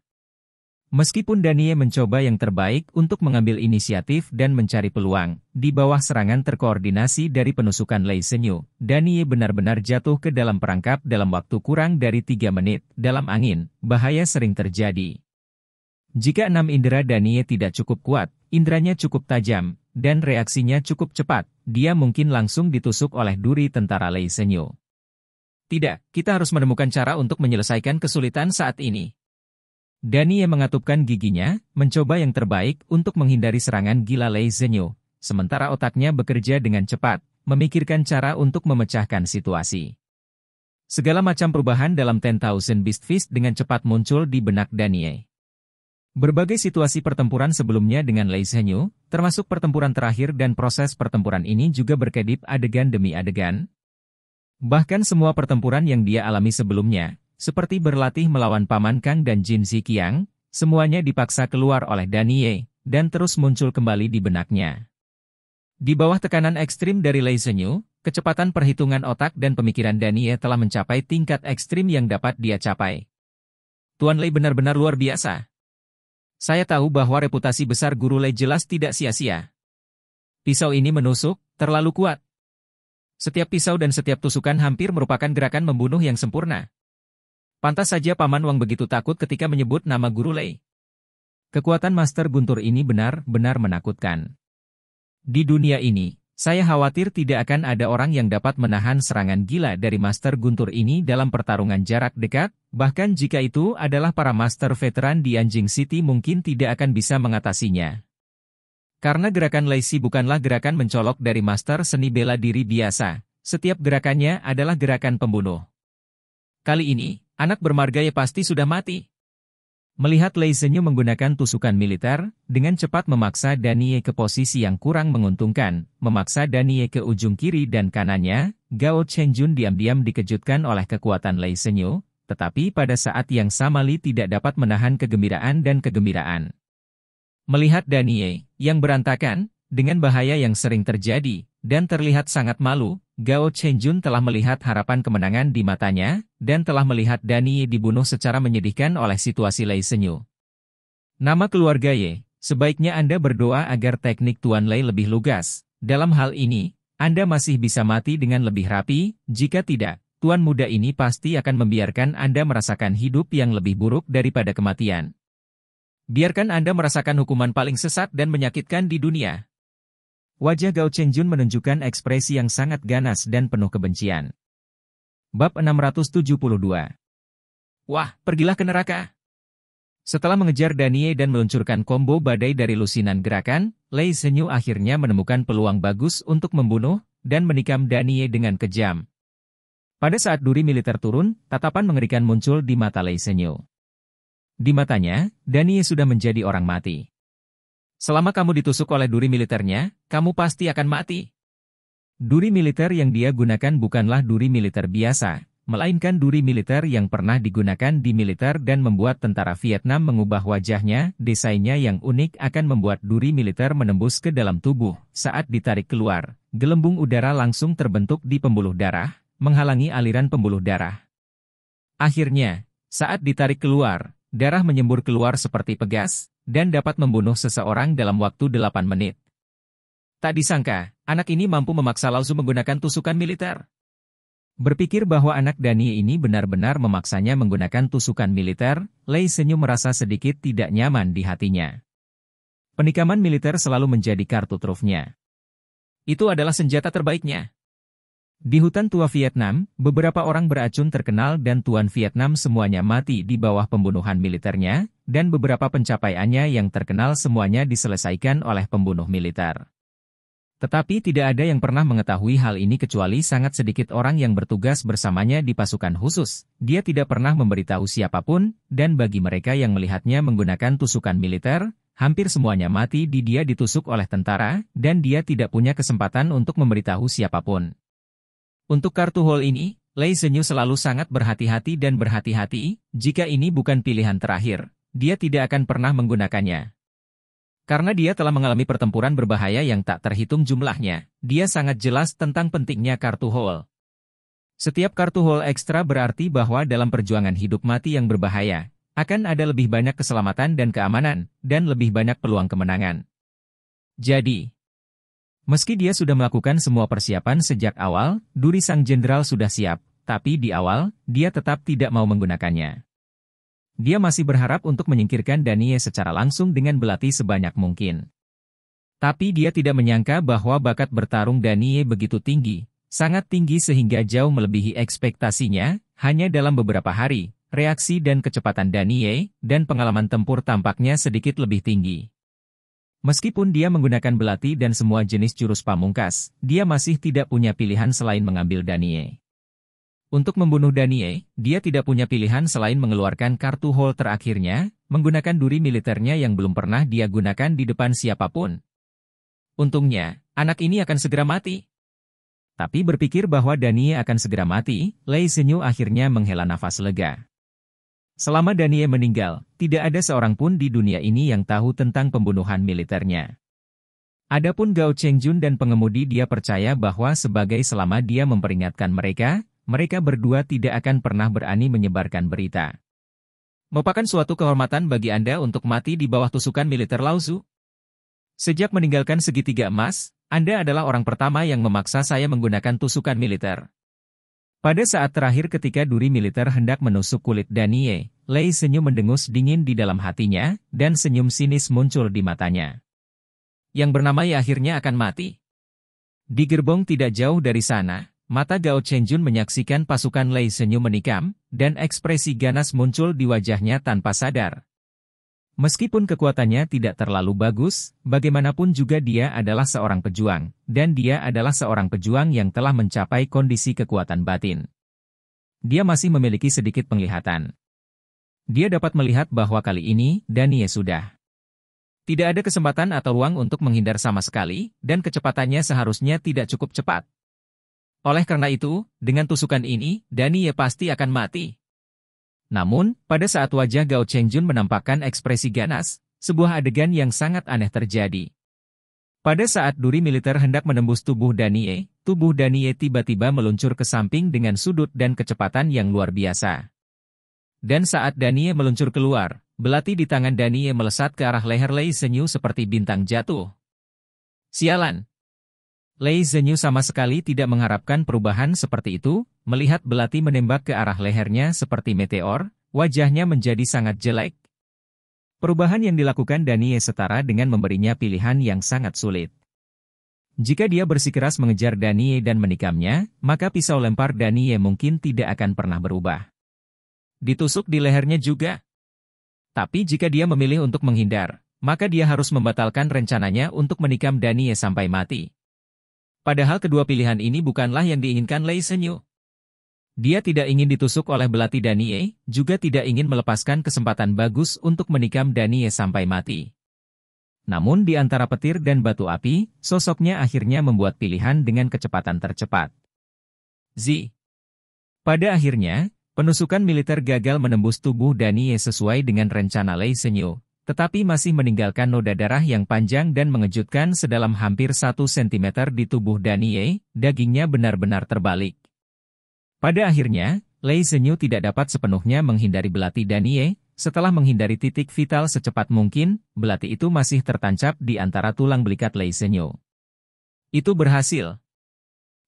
Meskipun Danie mencoba yang terbaik untuk mengambil inisiatif dan mencari peluang, di bawah serangan terkoordinasi dari penusukan Lei Senyu, Danie benar-benar jatuh ke dalam perangkap dalam waktu kurang dari tiga menit, dalam angin, bahaya sering terjadi. Jika enam indera Danie tidak cukup kuat, indranya cukup tajam, dan reaksinya cukup cepat, dia mungkin langsung ditusuk oleh duri tentara Lei Senyo. Tidak, kita harus menemukan cara untuk menyelesaikan kesulitan saat ini. yang mengatupkan giginya, mencoba yang terbaik untuk menghindari serangan gila Lei Zenyo, sementara otaknya bekerja dengan cepat, memikirkan cara untuk memecahkan situasi. Segala macam perubahan dalam Ten Thousand Beast Fist dengan cepat muncul di benak Danie. Berbagai situasi pertempuran sebelumnya dengan Lei Zhenyu, termasuk pertempuran terakhir dan proses pertempuran ini juga berkedip adegan demi adegan. Bahkan semua pertempuran yang dia alami sebelumnya, seperti berlatih melawan Paman Kang dan Jin Zikiang, semuanya dipaksa keluar oleh Danie, dan terus muncul kembali di benaknya. Di bawah tekanan ekstrim dari Lei Zhenyu, kecepatan perhitungan otak dan pemikiran Danie telah mencapai tingkat ekstrim yang dapat dia capai. Tuan Lei benar-benar luar biasa. Saya tahu bahwa reputasi besar Guru Lei jelas tidak sia-sia. Pisau ini menusuk, terlalu kuat. Setiap pisau dan setiap tusukan hampir merupakan gerakan membunuh yang sempurna. Pantas saja Paman Wang begitu takut ketika menyebut nama Guru Lei. Kekuatan Master Guntur ini benar-benar menakutkan. Di dunia ini, saya khawatir tidak akan ada orang yang dapat menahan serangan gila dari Master Guntur ini dalam pertarungan jarak dekat, bahkan jika itu adalah para Master veteran di Anjing City mungkin tidak akan bisa mengatasinya. Karena gerakan Lacey bukanlah gerakan mencolok dari Master seni bela diri biasa, setiap gerakannya adalah gerakan pembunuh. Kali ini, anak bermarga ya pasti sudah mati. Melihat Lei menggunakan tusukan militer, dengan cepat memaksa Danie ke posisi yang kurang menguntungkan, memaksa Danie ke ujung kiri dan kanannya, Gao Chenjun diam-diam dikejutkan oleh kekuatan Lei tetapi pada saat yang sama Li tidak dapat menahan kegembiraan dan kegembiraan. Melihat Danie, yang berantakan, dengan bahaya yang sering terjadi, dan terlihat sangat malu, Gao Chenjun telah melihat harapan kemenangan di matanya, dan telah melihat Dani dibunuh secara menyedihkan oleh situasi Lei Senyu. Nama keluarga Ye, sebaiknya Anda berdoa agar teknik Tuan Lei lebih lugas. Dalam hal ini, Anda masih bisa mati dengan lebih rapi, jika tidak, Tuan Muda ini pasti akan membiarkan Anda merasakan hidup yang lebih buruk daripada kematian. Biarkan Anda merasakan hukuman paling sesat dan menyakitkan di dunia. Wajah Gao Chengjun menunjukkan ekspresi yang sangat ganas dan penuh kebencian. Bab 672 Wah, pergilah ke neraka! Setelah mengejar Danie dan meluncurkan kombo badai dari lusinan gerakan, Lei Senyu akhirnya menemukan peluang bagus untuk membunuh dan menikam Danie dengan kejam. Pada saat duri militer turun, tatapan mengerikan muncul di mata Lei Senyu. Di matanya, Danie sudah menjadi orang mati. Selama kamu ditusuk oleh duri militernya, kamu pasti akan mati. Duri militer yang dia gunakan bukanlah duri militer biasa, melainkan duri militer yang pernah digunakan di militer dan membuat tentara Vietnam mengubah wajahnya, desainnya yang unik akan membuat duri militer menembus ke dalam tubuh. Saat ditarik keluar, gelembung udara langsung terbentuk di pembuluh darah, menghalangi aliran pembuluh darah. Akhirnya, saat ditarik keluar, darah menyembur keluar seperti pegas, dan dapat membunuh seseorang dalam waktu 8 menit. Tak disangka, anak ini mampu memaksa Lauzu menggunakan tusukan militer. Berpikir bahwa anak Dani ini benar-benar memaksanya menggunakan tusukan militer, Lei senyum merasa sedikit tidak nyaman di hatinya. Penikaman militer selalu menjadi kartu trufnya. Itu adalah senjata terbaiknya. Di hutan tua Vietnam, beberapa orang beracun terkenal dan tuan Vietnam semuanya mati di bawah pembunuhan militernya, dan beberapa pencapaiannya yang terkenal semuanya diselesaikan oleh pembunuh militer. Tetapi tidak ada yang pernah mengetahui hal ini kecuali sangat sedikit orang yang bertugas bersamanya di pasukan khusus. Dia tidak pernah memberitahu siapapun, dan bagi mereka yang melihatnya menggunakan tusukan militer, hampir semuanya mati di dia ditusuk oleh tentara, dan dia tidak punya kesempatan untuk memberitahu siapapun. Untuk kartu hole ini, Lei Zhenyu selalu sangat berhati-hati dan berhati-hati, jika ini bukan pilihan terakhir, dia tidak akan pernah menggunakannya. Karena dia telah mengalami pertempuran berbahaya yang tak terhitung jumlahnya, dia sangat jelas tentang pentingnya kartu hole. Setiap kartu hole ekstra berarti bahwa dalam perjuangan hidup mati yang berbahaya, akan ada lebih banyak keselamatan dan keamanan, dan lebih banyak peluang kemenangan. Jadi, Meski dia sudah melakukan semua persiapan sejak awal, Duri Sang Jenderal sudah siap, tapi di awal, dia tetap tidak mau menggunakannya. Dia masih berharap untuk menyingkirkan Danie secara langsung dengan belati sebanyak mungkin. Tapi dia tidak menyangka bahwa bakat bertarung Danie begitu tinggi, sangat tinggi sehingga jauh melebihi ekspektasinya, hanya dalam beberapa hari, reaksi dan kecepatan Danie, dan pengalaman tempur tampaknya sedikit lebih tinggi. Meskipun dia menggunakan belati dan semua jenis jurus pamungkas, dia masih tidak punya pilihan selain mengambil Danie. Untuk membunuh Danie, dia tidak punya pilihan selain mengeluarkan kartu hole terakhirnya, menggunakan duri militernya yang belum pernah dia gunakan di depan siapapun. Untungnya, anak ini akan segera mati. Tapi berpikir bahwa Danie akan segera mati, Lei Senyu akhirnya menghela nafas lega. Selama Danie meninggal, tidak ada seorang pun di dunia ini yang tahu tentang pembunuhan militernya. Adapun Gao Chengjun dan pengemudi dia percaya bahwa sebagai selama dia memperingatkan mereka, mereka berdua tidak akan pernah berani menyebarkan berita. Merupakan suatu kehormatan bagi Anda untuk mati di bawah tusukan militer Lauzu. Sejak meninggalkan segitiga emas, Anda adalah orang pertama yang memaksa saya menggunakan tusukan militer. Pada saat terakhir ketika duri militer hendak menusuk kulit Danie, Lei senyum mendengus dingin di dalam hatinya, dan senyum sinis muncul di matanya. Yang bernama Ye akhirnya akan mati. Di gerbong tidak jauh dari sana, mata Gao Chenjun menyaksikan pasukan Lei senyum menikam, dan ekspresi ganas muncul di wajahnya tanpa sadar, Meskipun kekuatannya tidak terlalu bagus, bagaimanapun juga dia adalah seorang pejuang, dan dia adalah seorang pejuang yang telah mencapai kondisi kekuatan batin. Dia masih memiliki sedikit penglihatan. Dia dapat melihat bahwa kali ini, Danie sudah. Tidak ada kesempatan atau ruang untuk menghindar sama sekali, dan kecepatannya seharusnya tidak cukup cepat. Oleh karena itu, dengan tusukan ini, Danie pasti akan mati. Namun, pada saat wajah Gao Chengjun menampakkan ekspresi ganas, sebuah adegan yang sangat aneh terjadi. Pada saat duri militer hendak menembus tubuh Danie, tubuh Danie tiba-tiba meluncur ke samping dengan sudut dan kecepatan yang luar biasa. Dan saat Danie meluncur keluar, belati di tangan Danie melesat ke arah leher Lei Zenyu seperti bintang jatuh. Sialan! Lei Zenyu sama sekali tidak mengharapkan perubahan seperti itu, Melihat belati menembak ke arah lehernya seperti meteor, wajahnya menjadi sangat jelek. Perubahan yang dilakukan Danie setara dengan memberinya pilihan yang sangat sulit. Jika dia bersikeras mengejar Danie dan menikamnya, maka pisau lempar Danie mungkin tidak akan pernah berubah. Ditusuk di lehernya juga. Tapi jika dia memilih untuk menghindar, maka dia harus membatalkan rencananya untuk menikam Danie sampai mati. Padahal kedua pilihan ini bukanlah yang diinginkan Lei Senyu. Dia tidak ingin ditusuk oleh belati Danie, juga tidak ingin melepaskan kesempatan bagus untuk menikam Danie sampai mati. Namun di antara petir dan batu api, sosoknya akhirnya membuat pilihan dengan kecepatan tercepat. Z. Pada akhirnya, penusukan militer gagal menembus tubuh Danie sesuai dengan rencana Lei Senyu, tetapi masih meninggalkan noda darah yang panjang dan mengejutkan sedalam hampir 1 cm di tubuh Danie, dagingnya benar-benar terbalik. Pada akhirnya, Lei Zhenyu tidak dapat sepenuhnya menghindari belati Danie, setelah menghindari titik vital secepat mungkin, belati itu masih tertancap di antara tulang belikat Lei Zhenyu. Itu berhasil.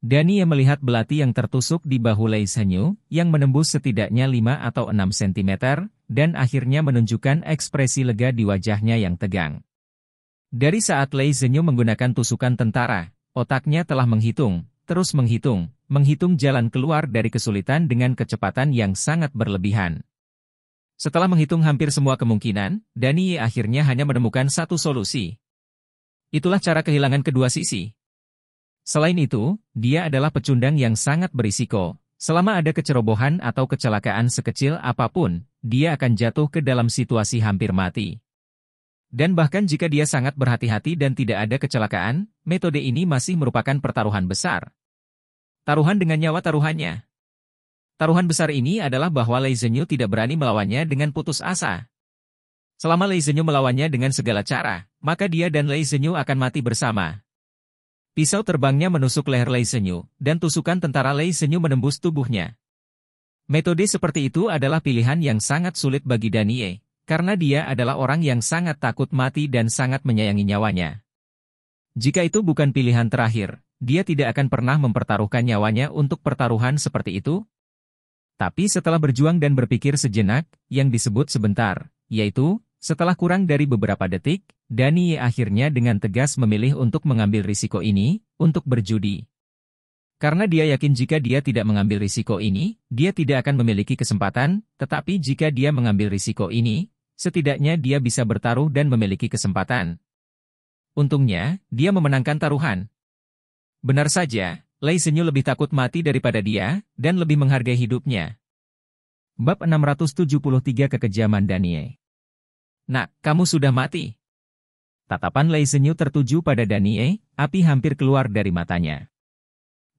Danie melihat belati yang tertusuk di bahu Lei Zhenyu, yang menembus setidaknya 5 atau 6 cm, dan akhirnya menunjukkan ekspresi lega di wajahnya yang tegang. Dari saat Lei Zhenyu menggunakan tusukan tentara, otaknya telah menghitung, terus menghitung, menghitung jalan keluar dari kesulitan dengan kecepatan yang sangat berlebihan. Setelah menghitung hampir semua kemungkinan, Dani akhirnya hanya menemukan satu solusi. Itulah cara kehilangan kedua sisi. Selain itu, dia adalah pecundang yang sangat berisiko. Selama ada kecerobohan atau kecelakaan sekecil apapun, dia akan jatuh ke dalam situasi hampir mati. Dan bahkan jika dia sangat berhati-hati dan tidak ada kecelakaan, metode ini masih merupakan pertaruhan besar. Taruhan dengan nyawa taruhannya. Taruhan besar ini adalah bahwa Lei Zhenyu tidak berani melawannya dengan putus asa. Selama Lei Zhenyu melawannya dengan segala cara, maka dia dan Lei Zhenyu akan mati bersama. Pisau terbangnya menusuk leher Lei Zhenyu, dan tusukan tentara Lei Zhenyu menembus tubuhnya. Metode seperti itu adalah pilihan yang sangat sulit bagi Danie, karena dia adalah orang yang sangat takut mati dan sangat menyayangi nyawanya. Jika itu bukan pilihan terakhir, dia tidak akan pernah mempertaruhkan nyawanya untuk pertaruhan seperti itu? Tapi setelah berjuang dan berpikir sejenak, yang disebut sebentar, yaitu, setelah kurang dari beberapa detik, Dani akhirnya dengan tegas memilih untuk mengambil risiko ini, untuk berjudi. Karena dia yakin jika dia tidak mengambil risiko ini, dia tidak akan memiliki kesempatan, tetapi jika dia mengambil risiko ini, setidaknya dia bisa bertaruh dan memiliki kesempatan. Untungnya, dia memenangkan taruhan. Benar saja, Lei Senyu lebih takut mati daripada dia, dan lebih menghargai hidupnya. Bab 673 Kekejaman Danie Nak, kamu sudah mati. Tatapan Lei Senyu tertuju pada Danie, api hampir keluar dari matanya.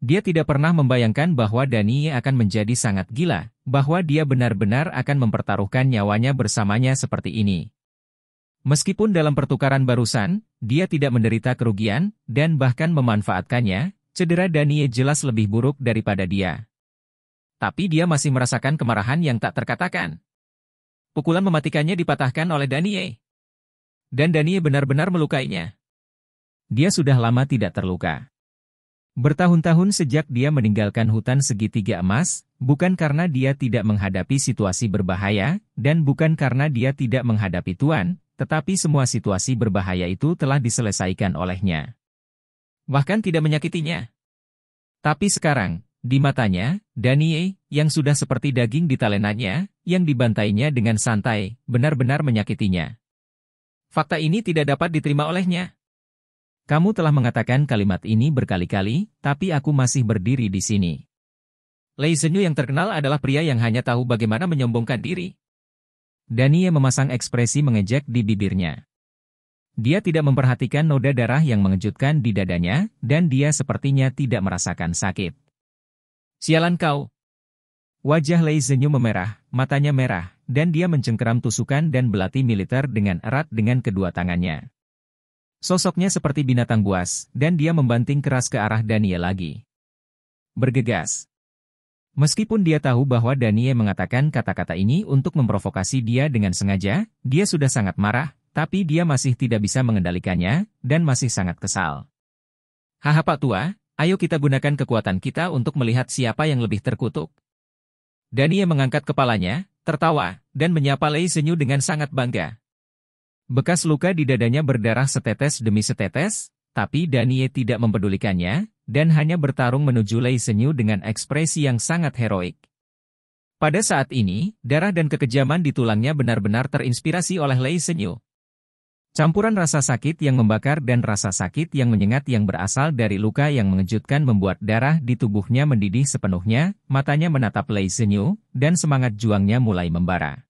Dia tidak pernah membayangkan bahwa Danie akan menjadi sangat gila, bahwa dia benar-benar akan mempertaruhkan nyawanya bersamanya seperti ini. Meskipun dalam pertukaran barusan, dia tidak menderita kerugian dan bahkan memanfaatkannya, cedera Danie jelas lebih buruk daripada dia. Tapi dia masih merasakan kemarahan yang tak terkatakan. Pukulan mematikannya dipatahkan oleh Danie. Dan Danie benar-benar melukainya. Dia sudah lama tidak terluka. Bertahun-tahun sejak dia meninggalkan hutan segitiga emas, bukan karena dia tidak menghadapi situasi berbahaya, dan bukan karena dia tidak menghadapi Tuan, tetapi semua situasi berbahaya itu telah diselesaikan olehnya. Bahkan tidak menyakitinya. Tapi sekarang, di matanya, Danie, yang sudah seperti daging di talenannya, yang dibantainya dengan santai, benar-benar menyakitinya. Fakta ini tidak dapat diterima olehnya. Kamu telah mengatakan kalimat ini berkali-kali, tapi aku masih berdiri di sini. Lei Zenyu yang terkenal adalah pria yang hanya tahu bagaimana menyombongkan diri. Dania memasang ekspresi mengejek di bibirnya. Dia tidak memperhatikan noda darah yang mengejutkan di dadanya, dan dia sepertinya tidak merasakan sakit. Sialan kau! Wajah Lei Zenyu memerah, matanya merah, dan dia mencengkeram tusukan dan belati militer dengan erat dengan kedua tangannya. Sosoknya seperti binatang buas, dan dia membanting keras ke arah Daniel lagi. Bergegas. Meskipun dia tahu bahwa Danie mengatakan kata-kata ini untuk memprovokasi dia dengan sengaja, dia sudah sangat marah, tapi dia masih tidak bisa mengendalikannya, dan masih sangat kesal. Haha Pak Tua, ayo kita gunakan kekuatan kita untuk melihat siapa yang lebih terkutuk. Danie mengangkat kepalanya, tertawa, dan menyapa Lei Senyu dengan sangat bangga. Bekas luka di dadanya berdarah setetes demi setetes, tapi Danie tidak mempedulikannya, dan hanya bertarung menuju Lei Senyu dengan ekspresi yang sangat heroik. Pada saat ini, darah dan kekejaman di tulangnya benar-benar terinspirasi oleh Lei Senyu. Campuran rasa sakit yang membakar dan rasa sakit yang menyengat yang berasal dari luka yang mengejutkan membuat darah di tubuhnya mendidih sepenuhnya, matanya menatap Lei Senyu, dan semangat juangnya mulai membara.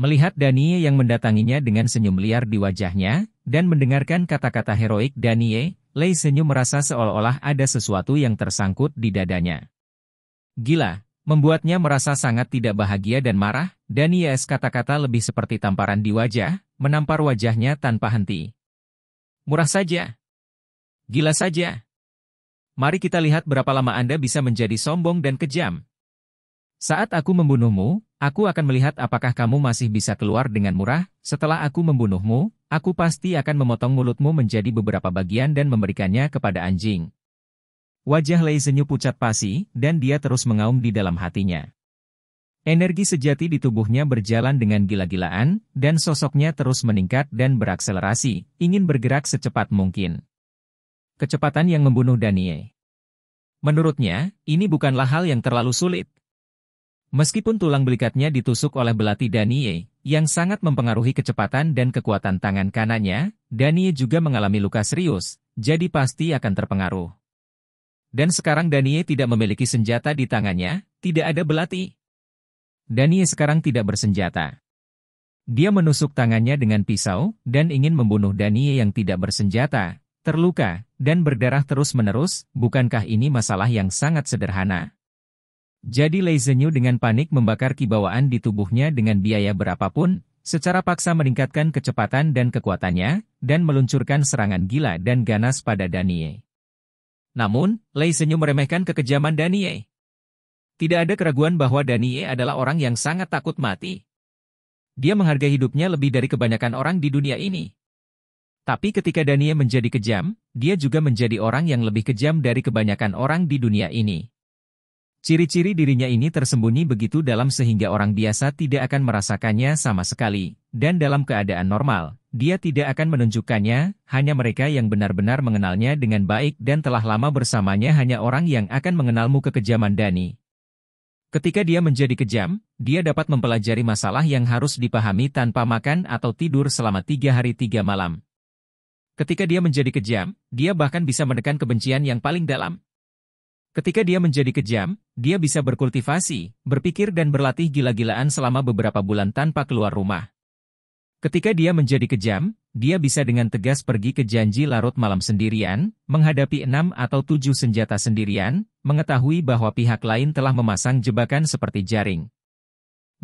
Melihat Danie yang mendatanginya dengan senyum liar di wajahnya, dan mendengarkan kata-kata heroik Danie, Lei senyum merasa seolah-olah ada sesuatu yang tersangkut di dadanya. Gila, membuatnya merasa sangat tidak bahagia dan marah, Danias kata-kata lebih seperti tamparan di wajah, menampar wajahnya tanpa henti. Murah saja. Gila saja. Mari kita lihat berapa lama Anda bisa menjadi sombong dan kejam. Saat aku membunuhmu, Aku akan melihat apakah kamu masih bisa keluar dengan murah, setelah aku membunuhmu, aku pasti akan memotong mulutmu menjadi beberapa bagian dan memberikannya kepada anjing. Wajah Lei Zenyu pucat pasi, dan dia terus mengaum di dalam hatinya. Energi sejati di tubuhnya berjalan dengan gila-gilaan, dan sosoknya terus meningkat dan berakselerasi, ingin bergerak secepat mungkin. Kecepatan yang membunuh Danie. Menurutnya, ini bukanlah hal yang terlalu sulit, Meskipun tulang belikatnya ditusuk oleh belati Danie, yang sangat mempengaruhi kecepatan dan kekuatan tangan kanannya, Danie juga mengalami luka serius, jadi pasti akan terpengaruh. Dan sekarang Danie tidak memiliki senjata di tangannya, tidak ada belati. Danie sekarang tidak bersenjata. Dia menusuk tangannya dengan pisau, dan ingin membunuh Danie yang tidak bersenjata, terluka, dan berdarah terus-menerus, bukankah ini masalah yang sangat sederhana? Jadi Lei dengan panik membakar kibawaan di tubuhnya dengan biaya berapapun, secara paksa meningkatkan kecepatan dan kekuatannya, dan meluncurkan serangan gila dan ganas pada Danie. Namun, Lei meremehkan kekejaman Danie. Tidak ada keraguan bahwa Danie adalah orang yang sangat takut mati. Dia menghargai hidupnya lebih dari kebanyakan orang di dunia ini. Tapi ketika Danie menjadi kejam, dia juga menjadi orang yang lebih kejam dari kebanyakan orang di dunia ini. Ciri-ciri dirinya ini tersembunyi begitu dalam sehingga orang biasa tidak akan merasakannya sama sekali, dan dalam keadaan normal, dia tidak akan menunjukkannya, hanya mereka yang benar-benar mengenalnya dengan baik dan telah lama bersamanya hanya orang yang akan mengenalmu kekejaman Dani. Ketika dia menjadi kejam, dia dapat mempelajari masalah yang harus dipahami tanpa makan atau tidur selama tiga hari tiga malam. Ketika dia menjadi kejam, dia bahkan bisa menekan kebencian yang paling dalam, Ketika dia menjadi kejam, dia bisa berkultivasi, berpikir dan berlatih gila-gilaan selama beberapa bulan tanpa keluar rumah. Ketika dia menjadi kejam, dia bisa dengan tegas pergi ke janji larut malam sendirian, menghadapi enam atau tujuh senjata sendirian, mengetahui bahwa pihak lain telah memasang jebakan seperti jaring.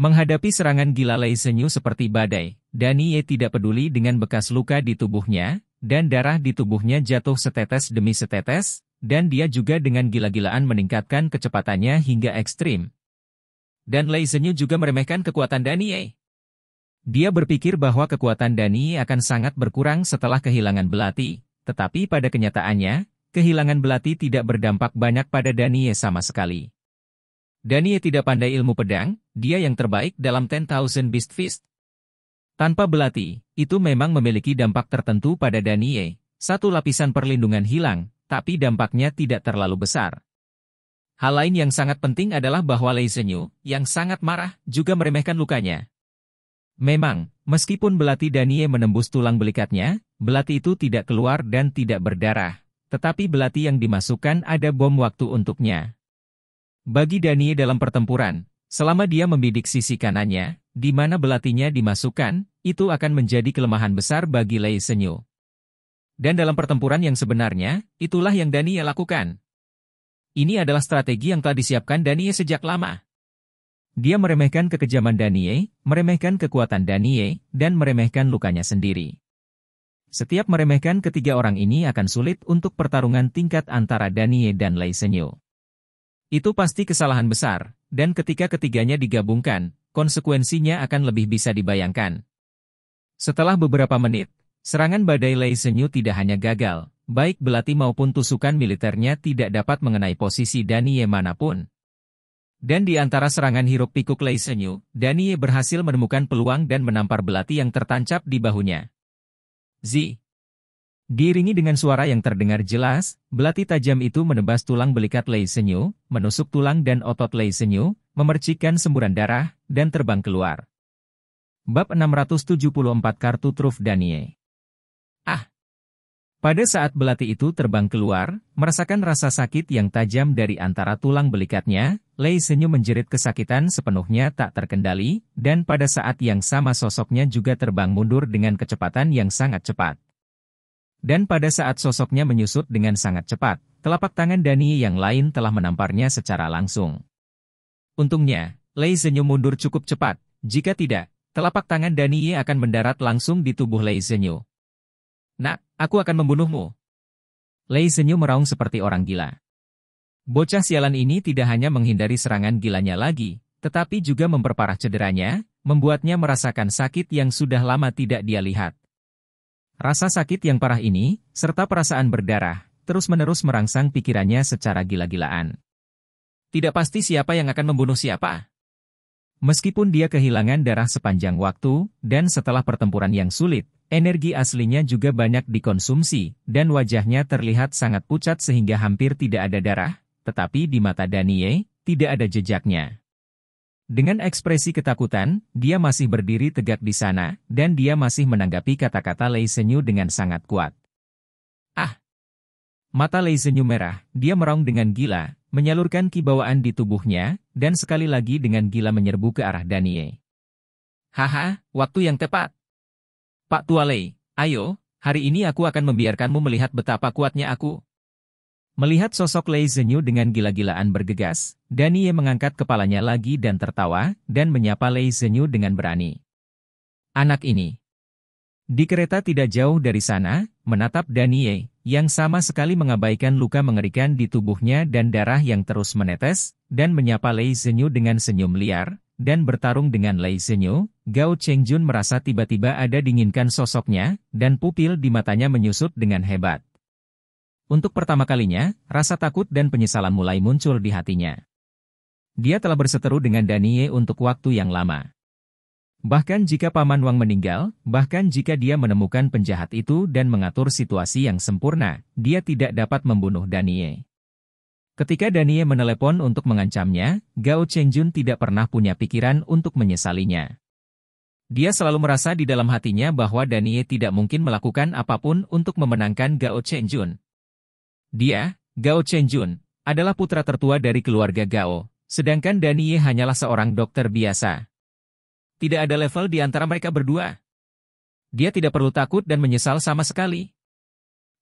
Menghadapi serangan gila senyu seperti badai, Danie tidak peduli dengan bekas luka di tubuhnya, dan darah di tubuhnya jatuh setetes demi setetes, dan dia juga dengan gila-gilaan meningkatkan kecepatannya hingga ekstrim. Dan Leisenyu juga meremehkan kekuatan Daniye. Dia berpikir bahwa kekuatan Dani akan sangat berkurang setelah kehilangan belati, tetapi pada kenyataannya, kehilangan belati tidak berdampak banyak pada Daniye sama sekali. Daniye tidak pandai ilmu pedang, dia yang terbaik dalam 10,000 Beast Fist. Tanpa belati, itu memang memiliki dampak tertentu pada Daniye. satu lapisan perlindungan hilang, tapi dampaknya tidak terlalu besar. Hal lain yang sangat penting adalah bahwa Lei Zhenyu, yang sangat marah, juga meremehkan lukanya. Memang, meskipun belati Danie menembus tulang belikatnya, belati itu tidak keluar dan tidak berdarah, tetapi belati yang dimasukkan ada bom waktu untuknya. Bagi Danie dalam pertempuran, selama dia membidik sisi kanannya, di mana belatinya dimasukkan, itu akan menjadi kelemahan besar bagi Lei Senyu. Dan dalam pertempuran yang sebenarnya, itulah yang Dania lakukan. Ini adalah strategi yang telah disiapkan Dania sejak lama. Dia meremehkan kekejaman Danie, meremehkan kekuatan Danie, dan meremehkan lukanya sendiri. Setiap meremehkan ketiga orang ini akan sulit untuk pertarungan tingkat antara Danie dan Lei Senyo. Itu pasti kesalahan besar, dan ketika ketiganya digabungkan, konsekuensinya akan lebih bisa dibayangkan. Setelah beberapa menit, Serangan badai Lei Senyu tidak hanya gagal, baik belati maupun tusukan militernya tidak dapat mengenai posisi Danie manapun. Dan di antara serangan hiruk pikuk Lei Senyu, Danie berhasil menemukan peluang dan menampar belati yang tertancap di bahunya. Zi. Diiringi dengan suara yang terdengar jelas, belati tajam itu menebas tulang belikat Lei Senyu, menusuk tulang dan otot Lei Senyu, memercikan semburan darah, dan terbang keluar. Bab 674 Kartu Truf Danie pada saat belati itu terbang keluar, merasakan rasa sakit yang tajam dari antara tulang belikatnya, Lei senyum menjerit kesakitan sepenuhnya tak terkendali, dan pada saat yang sama sosoknya juga terbang mundur dengan kecepatan yang sangat cepat. Dan pada saat sosoknya menyusut dengan sangat cepat, telapak tangan Dani yang lain telah menamparnya secara langsung. Untungnya, Lei senyum mundur cukup cepat, jika tidak, telapak tangan Dani akan mendarat langsung di tubuh Lei senyum. Nak, aku akan membunuhmu. Lei senyum meraung seperti orang gila. Bocah sialan ini tidak hanya menghindari serangan gilanya lagi, tetapi juga memperparah cederanya, membuatnya merasakan sakit yang sudah lama tidak dia lihat. Rasa sakit yang parah ini, serta perasaan berdarah, terus-menerus merangsang pikirannya secara gila-gilaan. Tidak pasti siapa yang akan membunuh siapa. Meskipun dia kehilangan darah sepanjang waktu, dan setelah pertempuran yang sulit, Energi aslinya juga banyak dikonsumsi, dan wajahnya terlihat sangat pucat sehingga hampir tidak ada darah, tetapi di mata Danie, tidak ada jejaknya. Dengan ekspresi ketakutan, dia masih berdiri tegak di sana, dan dia masih menanggapi kata-kata Lei Senyu dengan sangat kuat. Ah! Mata Lei Senyu merah, dia meraung dengan gila, menyalurkan kibawaan di tubuhnya, dan sekali lagi dengan gila menyerbu ke arah Danie. Haha, waktu yang tepat! Pak Tualei, ayo, hari ini aku akan membiarkanmu melihat betapa kuatnya aku. Melihat sosok Lei Zhenyu dengan gila-gilaan bergegas, Daniye mengangkat kepalanya lagi dan tertawa, dan menyapa Lei Zhenyu dengan berani. Anak ini. Di kereta tidak jauh dari sana, menatap Daniye yang sama sekali mengabaikan luka mengerikan di tubuhnya dan darah yang terus menetes, dan menyapa Lei Zhenyu dengan senyum liar, dan bertarung dengan Lei Zhenyu. Gao Chengjun merasa tiba-tiba ada dinginkan sosoknya, dan pupil di matanya menyusut dengan hebat. Untuk pertama kalinya, rasa takut dan penyesalan mulai muncul di hatinya. Dia telah berseteru dengan Danie untuk waktu yang lama. Bahkan jika Paman Wang meninggal, bahkan jika dia menemukan penjahat itu dan mengatur situasi yang sempurna, dia tidak dapat membunuh Danie. Ketika Danie menelepon untuk mengancamnya, Gao Chengjun tidak pernah punya pikiran untuk menyesalinya. Dia selalu merasa di dalam hatinya bahwa Danie tidak mungkin melakukan apapun untuk memenangkan Gao Chenjun. Dia, Gao Chenjun, adalah putra tertua dari keluarga Gao, sedangkan Danie hanyalah seorang dokter biasa. Tidak ada level di antara mereka berdua. Dia tidak perlu takut dan menyesal sama sekali.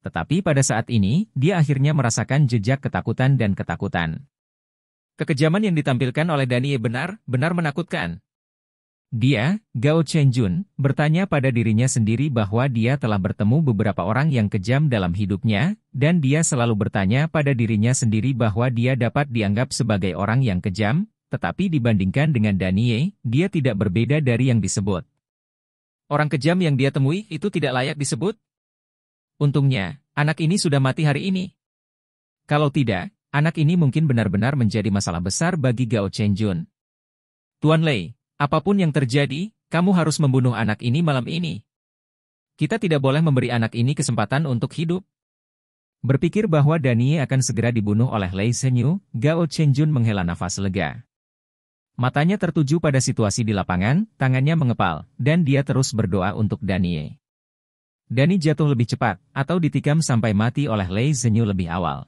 Tetapi pada saat ini, dia akhirnya merasakan jejak ketakutan dan ketakutan. Kekejaman yang ditampilkan oleh Danie benar-benar menakutkan. Dia, Gao Chenjun, bertanya pada dirinya sendiri bahwa dia telah bertemu beberapa orang yang kejam dalam hidupnya, dan dia selalu bertanya pada dirinya sendiri bahwa dia dapat dianggap sebagai orang yang kejam, tetapi dibandingkan dengan Danie, dia tidak berbeda dari yang disebut. Orang kejam yang dia temui itu tidak layak disebut? Untungnya, anak ini sudah mati hari ini. Kalau tidak, anak ini mungkin benar-benar menjadi masalah besar bagi Gao Chenjun. Tuan Lei, Apapun yang terjadi, kamu harus membunuh anak ini malam ini. Kita tidak boleh memberi anak ini kesempatan untuk hidup. Berpikir bahwa Dani akan segera dibunuh oleh Lei Senyu, Gao Chenjun menghela nafas lega. Matanya tertuju pada situasi di lapangan, tangannya mengepal, dan dia terus berdoa untuk Dani. Dani jatuh lebih cepat, atau ditikam sampai mati oleh Lei Senyu lebih awal.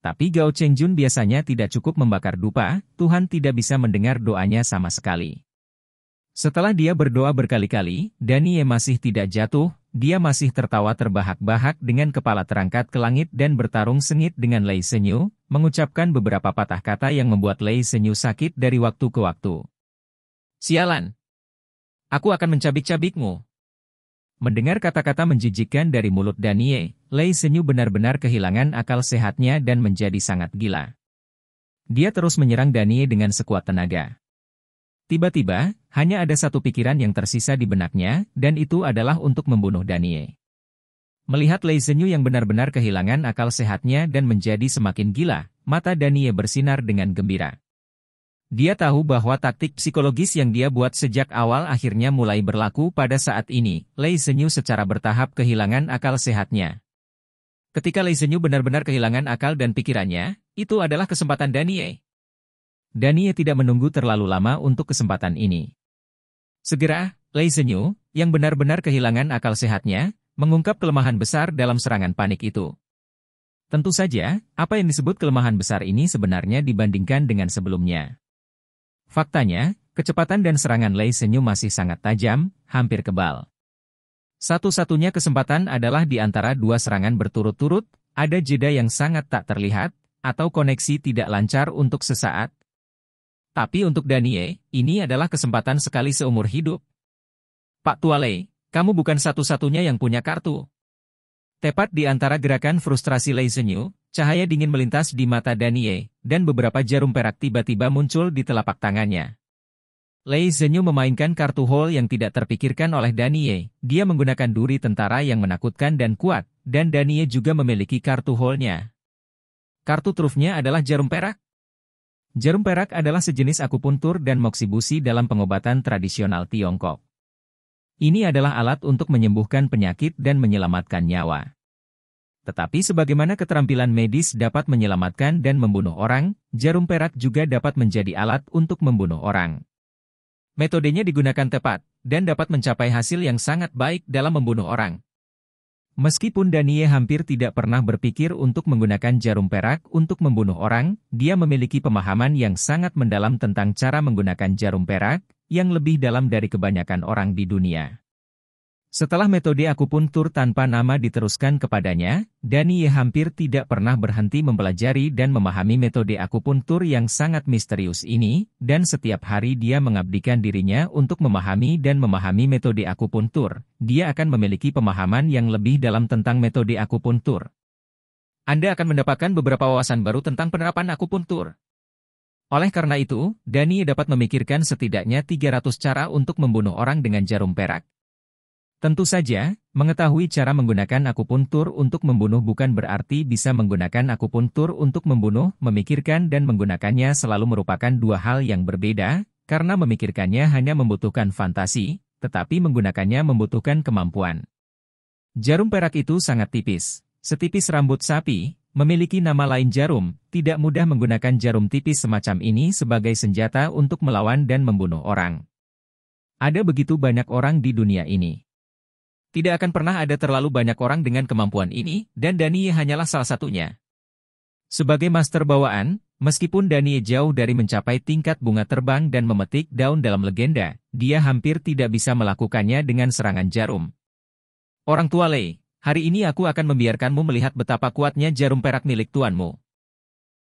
Tapi Gao Chengjun biasanya tidak cukup membakar dupa, Tuhan tidak bisa mendengar doanya sama sekali. Setelah dia berdoa berkali-kali, Daniye masih tidak jatuh, dia masih tertawa terbahak-bahak dengan kepala terangkat ke langit dan bertarung sengit dengan Lei Senyu, mengucapkan beberapa patah kata yang membuat Lei Senyu sakit dari waktu ke waktu. Sialan! Aku akan mencabik-cabikmu, Mendengar kata-kata menjijikan dari mulut Danie, Lei Senyu benar-benar kehilangan akal sehatnya dan menjadi sangat gila. Dia terus menyerang Danie dengan sekuat tenaga. Tiba-tiba, hanya ada satu pikiran yang tersisa di benaknya, dan itu adalah untuk membunuh Danie. Melihat Lei Senyu yang benar-benar kehilangan akal sehatnya dan menjadi semakin gila, mata Danie bersinar dengan gembira. Dia tahu bahwa taktik psikologis yang dia buat sejak awal akhirnya mulai berlaku pada saat ini. Lei Senyu secara bertahap kehilangan akal sehatnya. Ketika Lei Senyu benar-benar kehilangan akal dan pikirannya, itu adalah kesempatan Danie. Danie tidak menunggu terlalu lama untuk kesempatan ini. Segera, Lei Senyu, yang benar-benar kehilangan akal sehatnya, mengungkap kelemahan besar dalam serangan panik itu. Tentu saja, apa yang disebut kelemahan besar ini sebenarnya dibandingkan dengan sebelumnya. Faktanya, kecepatan dan serangan Lei Senyu masih sangat tajam, hampir kebal. Satu-satunya kesempatan adalah di antara dua serangan berturut-turut, ada jeda yang sangat tak terlihat, atau koneksi tidak lancar untuk sesaat. Tapi untuk Danie, ini adalah kesempatan sekali seumur hidup. Pak Tua Lei, kamu bukan satu-satunya yang punya kartu. Tepat di antara gerakan frustrasi Lei Senyu. Cahaya dingin melintas di mata Danie, dan beberapa jarum perak tiba-tiba muncul di telapak tangannya. Lei Zenyu memainkan kartu hole yang tidak terpikirkan oleh Danie. Dia menggunakan duri tentara yang menakutkan dan kuat, dan Danie juga memiliki kartu hole-nya. Kartu trufnya adalah jarum perak. Jarum perak adalah sejenis akupuntur dan moksibusi dalam pengobatan tradisional Tiongkok. Ini adalah alat untuk menyembuhkan penyakit dan menyelamatkan nyawa. Tetapi sebagaimana keterampilan medis dapat menyelamatkan dan membunuh orang, jarum perak juga dapat menjadi alat untuk membunuh orang. Metodenya digunakan tepat, dan dapat mencapai hasil yang sangat baik dalam membunuh orang. Meskipun Danie hampir tidak pernah berpikir untuk menggunakan jarum perak untuk membunuh orang, dia memiliki pemahaman yang sangat mendalam tentang cara menggunakan jarum perak, yang lebih dalam dari kebanyakan orang di dunia. Setelah metode akupuntur tanpa nama diteruskan kepadanya, Danie hampir tidak pernah berhenti mempelajari dan memahami metode akupuntur yang sangat misterius ini, dan setiap hari dia mengabdikan dirinya untuk memahami dan memahami metode akupuntur. Dia akan memiliki pemahaman yang lebih dalam tentang metode akupuntur. Anda akan mendapatkan beberapa wawasan baru tentang penerapan akupuntur. Oleh karena itu, Dani dapat memikirkan setidaknya 300 cara untuk membunuh orang dengan jarum perak, Tentu saja, mengetahui cara menggunakan akupuntur untuk membunuh bukan berarti bisa menggunakan akupuntur untuk membunuh, memikirkan dan menggunakannya selalu merupakan dua hal yang berbeda, karena memikirkannya hanya membutuhkan fantasi, tetapi menggunakannya membutuhkan kemampuan. Jarum perak itu sangat tipis, setipis rambut sapi, memiliki nama lain jarum, tidak mudah menggunakan jarum tipis semacam ini sebagai senjata untuk melawan dan membunuh orang. Ada begitu banyak orang di dunia ini. Tidak akan pernah ada terlalu banyak orang dengan kemampuan ini, dan Danie hanyalah salah satunya. Sebagai master bawaan, meskipun Danie jauh dari mencapai tingkat bunga terbang dan memetik daun dalam legenda, dia hampir tidak bisa melakukannya dengan serangan jarum. Orang tua Lei, hari ini aku akan membiarkanmu melihat betapa kuatnya jarum perak milik tuanmu.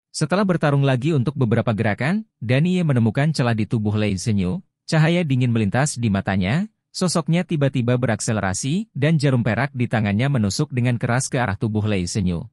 Setelah bertarung lagi untuk beberapa gerakan, Danie menemukan celah di tubuh Lei Senyu, cahaya dingin melintas di matanya, Sosoknya tiba-tiba berakselerasi, dan jarum perak di tangannya menusuk dengan keras ke arah tubuh Lei Senyu.